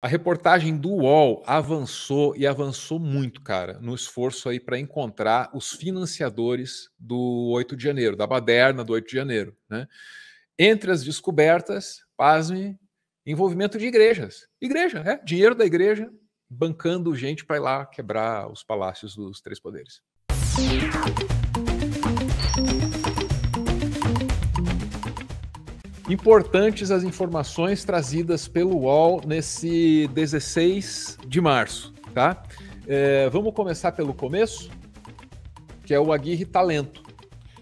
A reportagem do UOL avançou e avançou muito, cara, no esforço aí para encontrar os financiadores do 8 de janeiro, da baderna do 8 de janeiro, né? Entre as descobertas, pasme, envolvimento de igrejas. Igreja, é, dinheiro da igreja bancando gente para ir lá quebrar os palácios dos três poderes. Importantes as informações trazidas pelo UOL nesse 16 de março, tá? É, vamos começar pelo começo, que é o Aguirre Talento.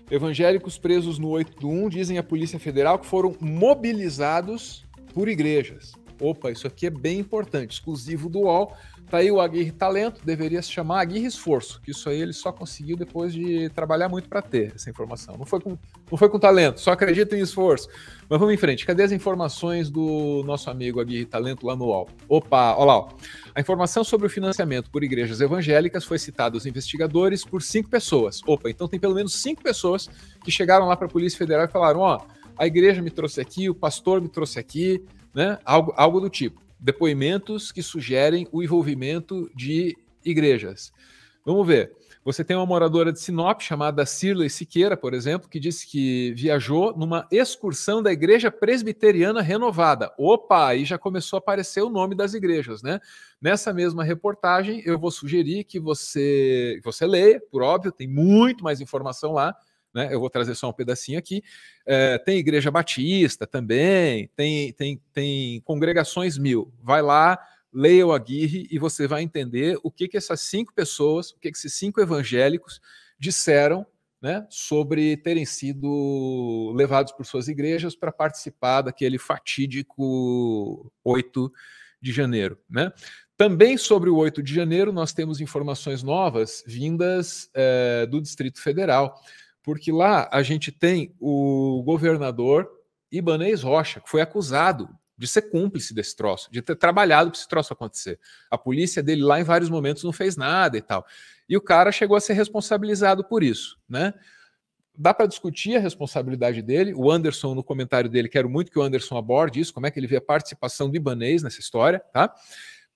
Evangélicos presos no 8 do 1 dizem à Polícia Federal que foram mobilizados por igrejas. Opa, isso aqui é bem importante, exclusivo do UOL. Tá aí o Aguirre Talento, deveria se chamar Aguirre Esforço, que isso aí ele só conseguiu depois de trabalhar muito para ter essa informação. Não foi, com, não foi com talento, só acredita em esforço. Mas vamos em frente. Cadê as informações do nosso amigo Aguirre Talento lá no UOL? Opa, olha lá. A informação sobre o financiamento por igrejas evangélicas foi citada aos investigadores por cinco pessoas. Opa, então tem pelo menos cinco pessoas que chegaram lá para a Polícia Federal e falaram: ó, a igreja me trouxe aqui, o pastor me trouxe aqui, né? Algo, algo do tipo depoimentos que sugerem o envolvimento de igrejas. Vamos ver. Você tem uma moradora de Sinop chamada Cirlei Siqueira, por exemplo, que disse que viajou numa excursão da Igreja Presbiteriana Renovada. Opa, aí já começou a aparecer o nome das igrejas, né? Nessa mesma reportagem, eu vou sugerir que você, que você leia, por óbvio, tem muito mais informação lá né? Eu vou trazer só um pedacinho aqui. É, tem igreja batista também, tem, tem, tem congregações mil. Vai lá, leia o Aguirre e você vai entender o que, que essas cinco pessoas, o que, que esses cinco evangélicos disseram né, sobre terem sido levados por suas igrejas para participar daquele fatídico 8 de janeiro. Né? Também sobre o 8 de janeiro, nós temos informações novas vindas é, do Distrito Federal porque lá a gente tem o governador Ibanez Rocha, que foi acusado de ser cúmplice desse troço, de ter trabalhado para esse troço acontecer. A polícia dele lá em vários momentos não fez nada e tal. E o cara chegou a ser responsabilizado por isso, né? Dá para discutir a responsabilidade dele. O Anderson, no comentário dele, quero muito que o Anderson aborde isso, como é que ele vê a participação do Ibanês nessa história, tá?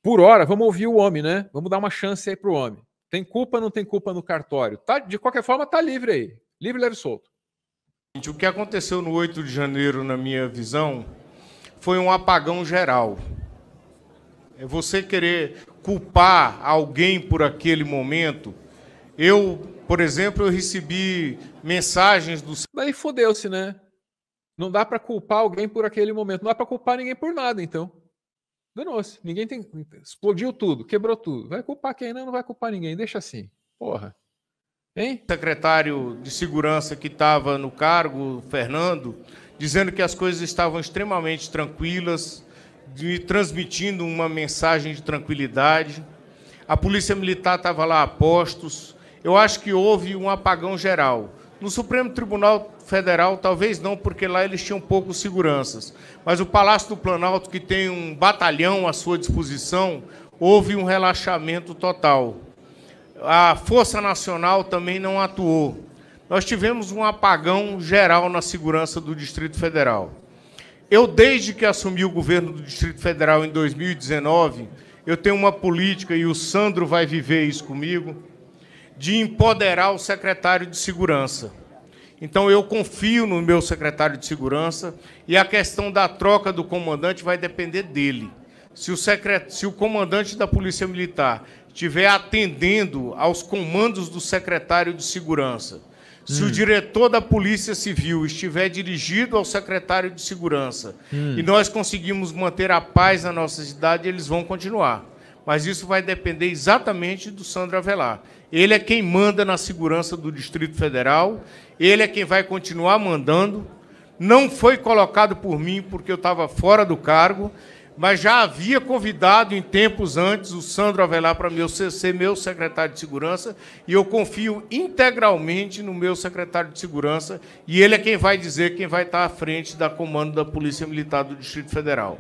Por hora, vamos ouvir o homem, né? Vamos dar uma chance aí para o homem. Tem culpa, não tem culpa no cartório. Tá, de qualquer forma, tá livre aí. Livre, leve solto. O que aconteceu no 8 de janeiro, na minha visão, foi um apagão geral. É você querer culpar alguém por aquele momento. Eu, por exemplo, eu recebi mensagens do. Daí fodeu-se, né? Não dá para culpar alguém por aquele momento. Não dá para culpar ninguém por nada, então. Danou-se. Ninguém tem. Explodiu tudo, quebrou tudo. Vai culpar quem? Não, não vai culpar ninguém. Deixa assim. Porra. Hein? Secretário de Segurança que estava no cargo, Fernando, dizendo que as coisas estavam extremamente tranquilas, de, transmitindo uma mensagem de tranquilidade. A Polícia Militar estava lá a postos. Eu acho que houve um apagão geral. No Supremo Tribunal Federal, talvez não, porque lá eles tinham poucos seguranças. Mas o Palácio do Planalto, que tem um batalhão à sua disposição, houve um relaxamento total a Força Nacional também não atuou. Nós tivemos um apagão geral na segurança do Distrito Federal. Eu, desde que assumi o governo do Distrito Federal em 2019, eu tenho uma política, e o Sandro vai viver isso comigo, de empoderar o secretário de Segurança. Então, eu confio no meu secretário de Segurança e a questão da troca do comandante vai depender dele. Se o, secret... Se o comandante da Polícia Militar estiver atendendo aos comandos do secretário de segurança, se hum. o diretor da Polícia Civil estiver dirigido ao secretário de segurança hum. e nós conseguimos manter a paz na nossa cidade, eles vão continuar. Mas isso vai depender exatamente do Sandro Avelar. Ele é quem manda na segurança do Distrito Federal, ele é quem vai continuar mandando. Não foi colocado por mim porque eu estava fora do cargo mas já havia convidado em tempos antes o Sandro Avelar para meu, ser meu secretário de segurança, e eu confio integralmente no meu secretário de segurança, e ele é quem vai dizer quem vai estar à frente da comando da Polícia Militar do Distrito Federal.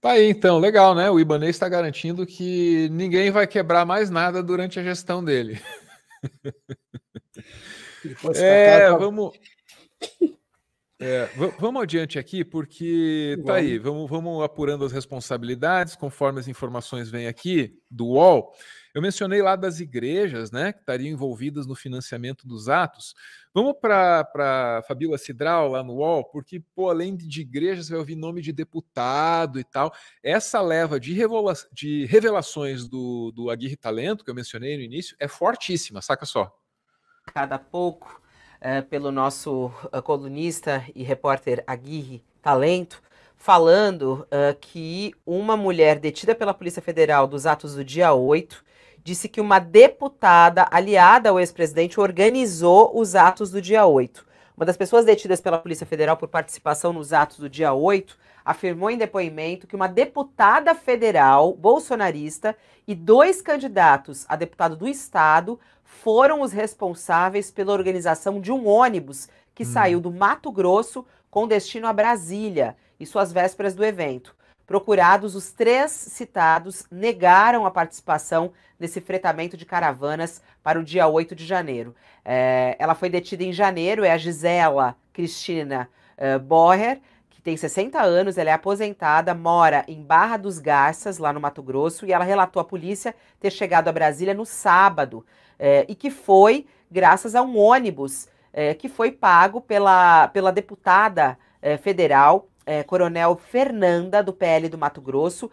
Tá aí então, legal, né? O Ibanez está garantindo que ninguém vai quebrar mais nada durante a gestão dele. É, vamos. É, vamos adiante aqui, porque tá aí, vamos, vamos apurando as responsabilidades, conforme as informações vêm aqui do UOL. Eu mencionei lá das igrejas, né, que estariam envolvidas no financiamento dos atos. Vamos para a Fabíola Cidral lá no UOL, porque, pô, além de igrejas, vai ouvir nome de deputado e tal. Essa leva de, revela de revelações do, do Aguirre Talento, que eu mencionei no início, é fortíssima, saca só. Cada pouco eh, pelo nosso eh, colunista e repórter Aguirre Talento, falando eh, que uma mulher detida pela Polícia Federal dos atos do dia 8 disse que uma deputada aliada ao ex-presidente organizou os atos do dia 8. Uma das pessoas detidas pela Polícia Federal por participação nos atos do dia 8 afirmou em depoimento que uma deputada federal bolsonarista e dois candidatos a deputado do estado foram os responsáveis pela organização de um ônibus que hum. saiu do Mato Grosso com destino a Brasília, e suas vésperas do evento. Procurados, os três citados negaram a participação nesse fretamento de caravanas para o dia 8 de janeiro. É, ela foi detida em janeiro, é a Gisela Cristina é, eh, Borrer, tem 60 anos, ela é aposentada, mora em Barra dos Garças, lá no Mato Grosso, e ela relatou à polícia ter chegado a Brasília no sábado é, e que foi graças a um ônibus é, que foi pago pela, pela deputada é, federal, Coronel Fernanda, do PL do Mato Grosso,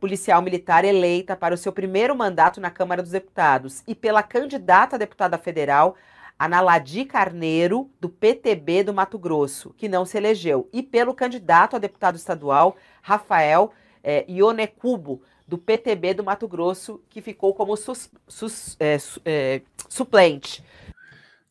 policial militar eleita para o seu primeiro mandato na Câmara dos Deputados, e pela candidata a deputada federal, a Naladi Carneiro, do PTB do Mato Grosso, que não se elegeu, e pelo candidato a deputado estadual, Rafael é, Ionecubo, do PTB do Mato Grosso, que ficou como sus, sus, é, su, é, suplente.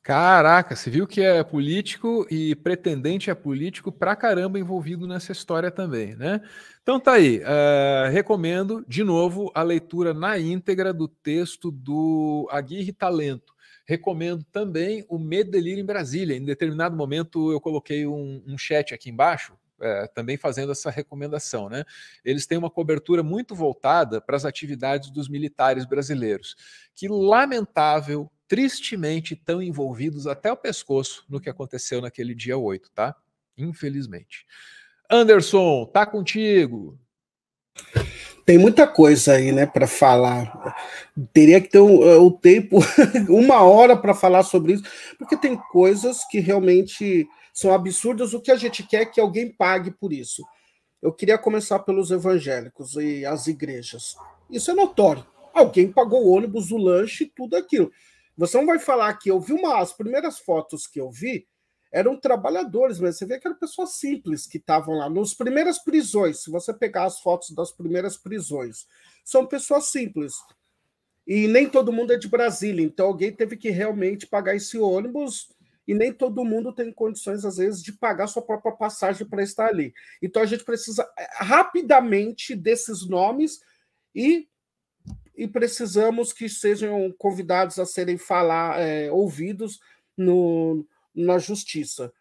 Caraca, você viu que é político e pretendente é político pra caramba envolvido nessa história também, né? Então tá aí. Uh, recomendo, de novo, a leitura na íntegra do texto do Aguirre Talento Recomendo também o Medo em Brasília. Em determinado momento eu coloquei um, um chat aqui embaixo, é, também fazendo essa recomendação. Né? Eles têm uma cobertura muito voltada para as atividades dos militares brasileiros, que lamentável, tristemente, estão envolvidos até o pescoço no que aconteceu naquele dia 8, tá? Infelizmente. Anderson, tá contigo tem muita coisa aí, né, para falar. Teria que ter eh, o um, um tempo, uma hora para falar sobre isso, porque tem coisas que realmente são absurdas. O que a gente quer é que alguém pague por isso. Eu queria começar pelos evangélicos e as igrejas. Isso é notório. Alguém pagou o ônibus, o lanche, tudo aquilo. Você não vai falar que eu vi uma, as primeiras fotos que eu vi eram trabalhadores, mas você vê que eram pessoas simples que estavam lá. Nas primeiras prisões, se você pegar as fotos das primeiras prisões, são pessoas simples. E nem todo mundo é de Brasília, então alguém teve que realmente pagar esse ônibus, e nem todo mundo tem condições, às vezes, de pagar sua própria passagem para estar ali. Então a gente precisa eh, rapidamente desses nomes e e precisamos que sejam convidados a serem falar, é, ouvidos no, na justiça.